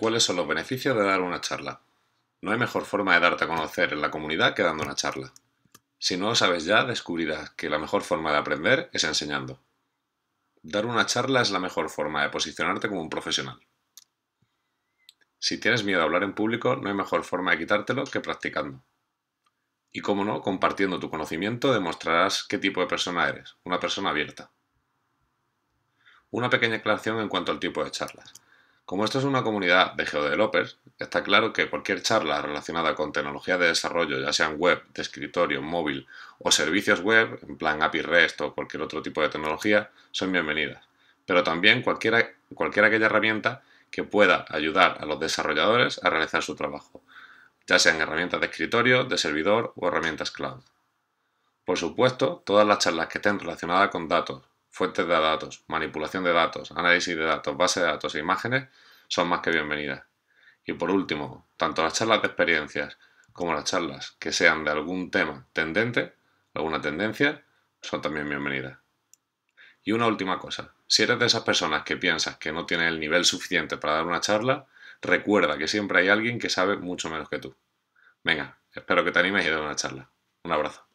cuáles son los beneficios de dar una charla. No hay mejor forma de darte a conocer en la comunidad que dando una charla. Si no lo sabes ya, descubrirás que la mejor forma de aprender es enseñando. Dar una charla es la mejor forma de posicionarte como un profesional. Si tienes miedo a hablar en público, no hay mejor forma de quitártelo que practicando. Y como no, compartiendo tu conocimiento demostrarás qué tipo de persona eres, una persona abierta. Una pequeña aclaración en cuanto al tipo de charlas. Como esto es una comunidad de geodevelopers, está claro que cualquier charla relacionada con tecnología de desarrollo, ya sean web, de escritorio, móvil o servicios web, en plan API REST o cualquier otro tipo de tecnología, son bienvenidas. Pero también cualquier, cualquier aquella herramienta que pueda ayudar a los desarrolladores a realizar su trabajo, ya sean herramientas de escritorio, de servidor o herramientas cloud. Por supuesto, todas las charlas que estén relacionadas con datos, fuentes de datos, manipulación de datos, análisis de datos, base de datos e imágenes son más que bienvenidas. Y por último, tanto las charlas de experiencias como las charlas que sean de algún tema tendente, alguna tendencia, son también bienvenidas. Y una última cosa, si eres de esas personas que piensas que no tienes el nivel suficiente para dar una charla, recuerda que siempre hay alguien que sabe mucho menos que tú. Venga, espero que te animes y dar una charla. Un abrazo.